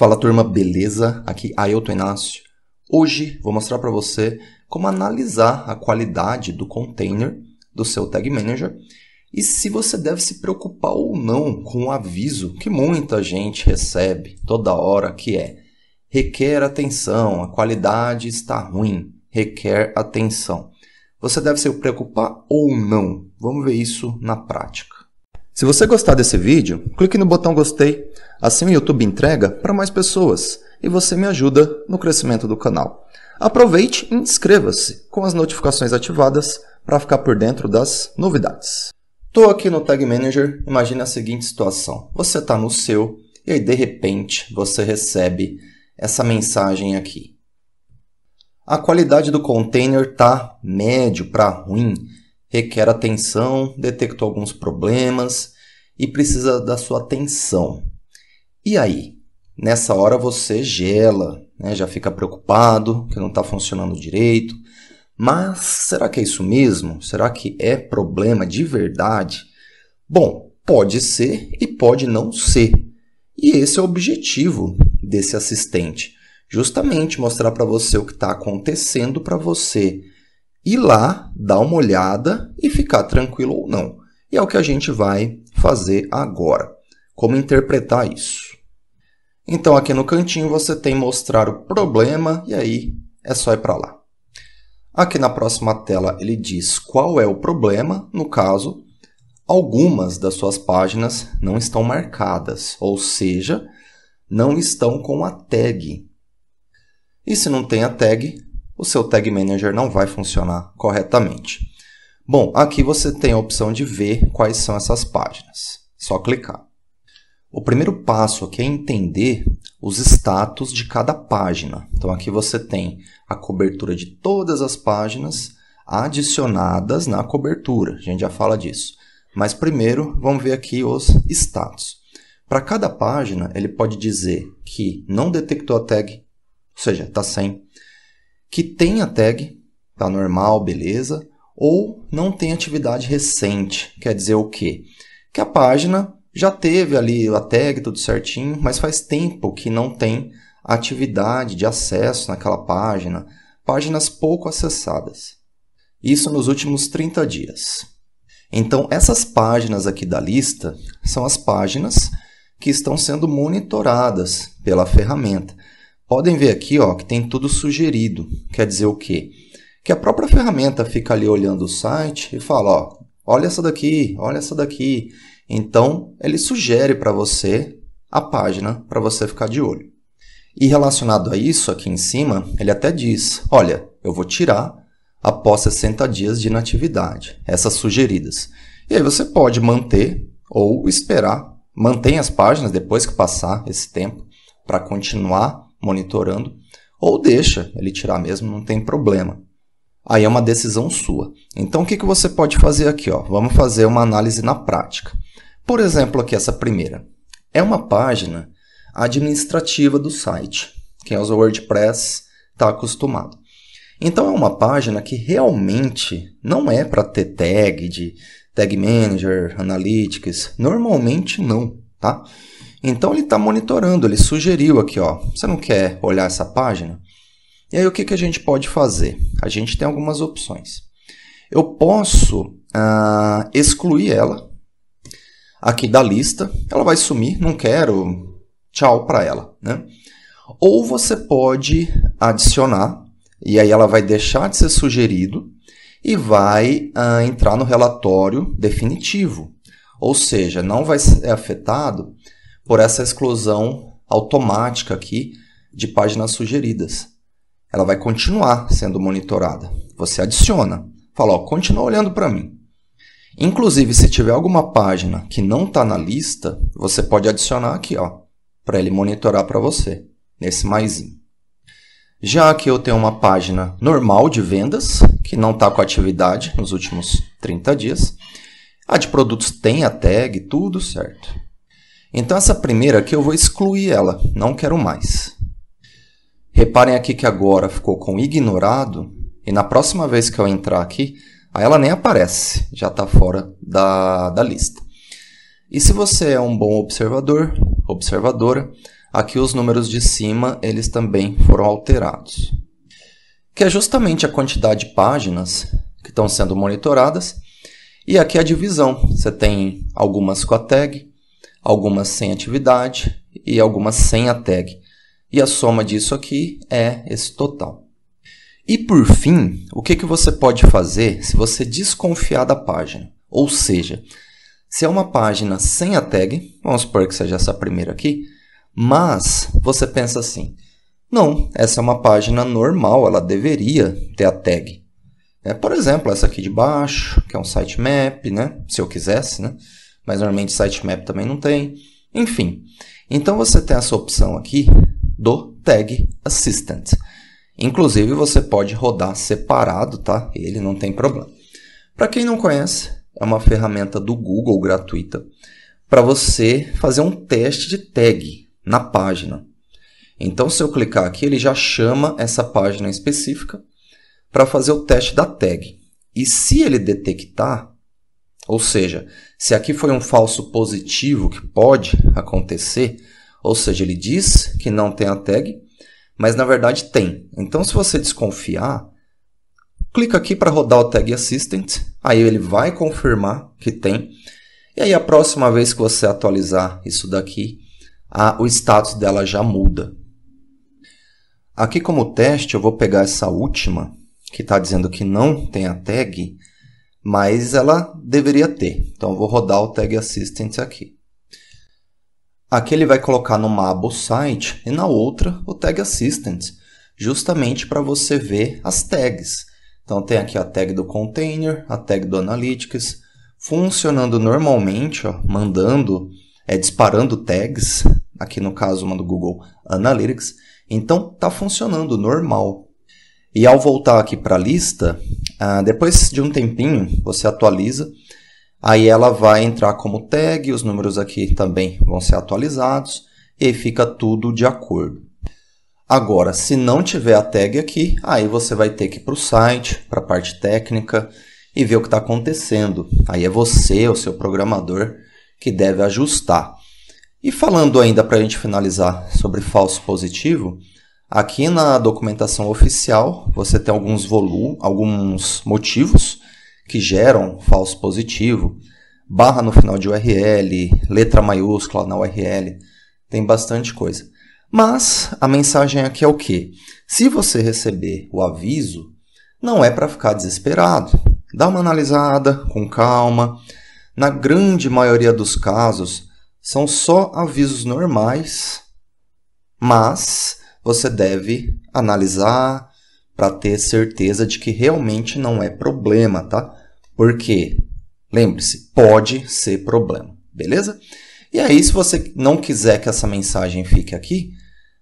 Fala turma, beleza? Aqui Ailton Inácio. Hoje vou mostrar para você como analisar a qualidade do container do seu Tag Manager e se você deve se preocupar ou não com o aviso que muita gente recebe toda hora que é requer atenção, a qualidade está ruim, requer atenção. Você deve se preocupar ou não? Vamos ver isso na prática. Se você gostar desse vídeo, clique no botão gostei, assim o YouTube entrega para mais pessoas e você me ajuda no crescimento do canal. Aproveite e inscreva-se com as notificações ativadas para ficar por dentro das novidades. Estou aqui no Tag Manager, imagine a seguinte situação. Você está no seu e aí de repente você recebe essa mensagem aqui. A qualidade do container está médio para ruim requer atenção, detectou alguns problemas e precisa da sua atenção. E aí? Nessa hora você gela, né? já fica preocupado que não está funcionando direito. Mas será que é isso mesmo? Será que é problema de verdade? Bom, pode ser e pode não ser. E esse é o objetivo desse assistente: justamente mostrar para você o que está acontecendo para você ir lá, dar uma olhada e ficar tranquilo ou não. E é o que a gente vai fazer agora. Como interpretar isso? Então, aqui no cantinho você tem mostrar o problema e aí é só ir para lá. Aqui na próxima tela ele diz qual é o problema, no caso, algumas das suas páginas não estão marcadas, ou seja, não estão com a tag. E se não tem a tag, o seu Tag Manager não vai funcionar corretamente. Bom, aqui você tem a opção de ver quais são essas páginas. Só clicar. O primeiro passo aqui é entender os status de cada página. Então aqui você tem a cobertura de todas as páginas adicionadas na cobertura. A gente já fala disso. Mas primeiro vamos ver aqui os status. Para cada página, ele pode dizer que não detectou a tag, ou seja, está sem que tem a tag, tá normal, beleza, ou não tem atividade recente, quer dizer o quê? Que a página já teve ali a tag, tudo certinho, mas faz tempo que não tem atividade de acesso naquela página, páginas pouco acessadas. Isso nos últimos 30 dias. Então, essas páginas aqui da lista são as páginas que estão sendo monitoradas pela ferramenta. Podem ver aqui ó, que tem tudo sugerido. Quer dizer o quê? Que a própria ferramenta fica ali olhando o site e fala, ó, olha essa daqui, olha essa daqui. Então, ele sugere para você a página para você ficar de olho. E relacionado a isso, aqui em cima, ele até diz, olha, eu vou tirar após 60 dias de inatividade, essas sugeridas. E aí você pode manter ou esperar, mantém as páginas depois que passar esse tempo para continuar monitorando, ou deixa ele tirar mesmo, não tem problema. Aí é uma decisão sua. Então o que, que você pode fazer aqui? Ó? Vamos fazer uma análise na prática. Por exemplo, aqui essa primeira. É uma página administrativa do site. Quem usa é o WordPress está acostumado. Então é uma página que realmente não é para ter tag de tag manager, analytics, normalmente não, tá? Então ele está monitorando, ele sugeriu aqui, ó, você não quer olhar essa página? E aí o que, que a gente pode fazer? A gente tem algumas opções. Eu posso ah, excluir ela aqui da lista, ela vai sumir, não quero, tchau para ela. Né? Ou você pode adicionar, e aí ela vai deixar de ser sugerido e vai ah, entrar no relatório definitivo. Ou seja, não vai ser afetado por essa exclusão automática aqui de páginas sugeridas. Ela vai continuar sendo monitorada. Você adiciona, fala, ó, continua olhando para mim. Inclusive, se tiver alguma página que não está na lista, você pode adicionar aqui, ó, para ele monitorar para você, nesse mais. Já que eu tenho uma página normal de vendas, que não está com atividade nos últimos 30 dias. A de produtos tem a tag, tudo certo. Então essa primeira aqui eu vou excluir ela, não quero mais. Reparem aqui que agora ficou com ignorado, e na próxima vez que eu entrar aqui, aí ela nem aparece, já está fora da, da lista. E se você é um bom observador, observadora, aqui os números de cima eles também foram alterados. Que é justamente a quantidade de páginas que estão sendo monitoradas, e aqui a divisão, você tem algumas com a tag, algumas sem atividade e algumas sem a tag. E a soma disso aqui é esse total. E por fim, o que, que você pode fazer se você desconfiar da página? Ou seja, se é uma página sem a tag, vamos supor que seja essa primeira aqui, mas você pensa assim, não, essa é uma página normal, ela deveria ter a tag. É, por exemplo, essa aqui de baixo, que é um sitemap, né? se eu quisesse, né? mas normalmente sitemap também não tem. Enfim, então você tem essa opção aqui do tag assistant. Inclusive você pode rodar separado, tá? Ele não tem problema. Para quem não conhece, é uma ferramenta do Google gratuita para você fazer um teste de tag na página. Então, se eu clicar aqui, ele já chama essa página específica para fazer o teste da tag. E se ele detectar ou seja, se aqui foi um falso positivo que pode acontecer, ou seja, ele diz que não tem a tag, mas na verdade tem. Então, se você desconfiar, clica aqui para rodar o tag assistant, aí ele vai confirmar que tem. E aí, a próxima vez que você atualizar isso daqui, a, o status dela já muda. Aqui como teste, eu vou pegar essa última, que está dizendo que não tem a tag, mas ela deveria ter. Então eu vou rodar o tag assistant aqui. Aqui ele vai colocar numa aba o site e na outra o tag assistant, justamente para você ver as tags. Então tem aqui a tag do container, a tag do analytics, funcionando normalmente, ó, mandando, é, disparando tags, aqui no caso uma do Google Analytics. Então está funcionando normal. E ao voltar aqui para a lista, uh, depois de um tempinho, você atualiza. Aí ela vai entrar como tag, os números aqui também vão ser atualizados. E fica tudo de acordo. Agora, se não tiver a tag aqui, aí você vai ter que ir para o site, para a parte técnica e ver o que está acontecendo. Aí é você, o seu programador, que deve ajustar. E falando ainda para a gente finalizar sobre falso positivo, Aqui na documentação oficial, você tem alguns volumes, alguns motivos que geram falso positivo, barra no final de URL, letra maiúscula na URL, tem bastante coisa. Mas a mensagem aqui é o que? Se você receber o aviso, não é para ficar desesperado. Dá uma analisada com calma. Na grande maioria dos casos, são só avisos normais, mas você deve analisar para ter certeza de que realmente não é problema, tá? Porque, lembre-se, pode ser problema, beleza? E aí, se você não quiser que essa mensagem fique aqui,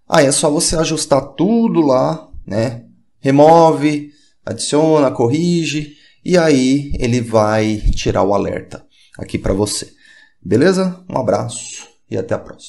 aí é só você ajustar tudo lá, né? Remove, adiciona, corrige, e aí ele vai tirar o alerta aqui para você. Beleza? Um abraço e até a próxima.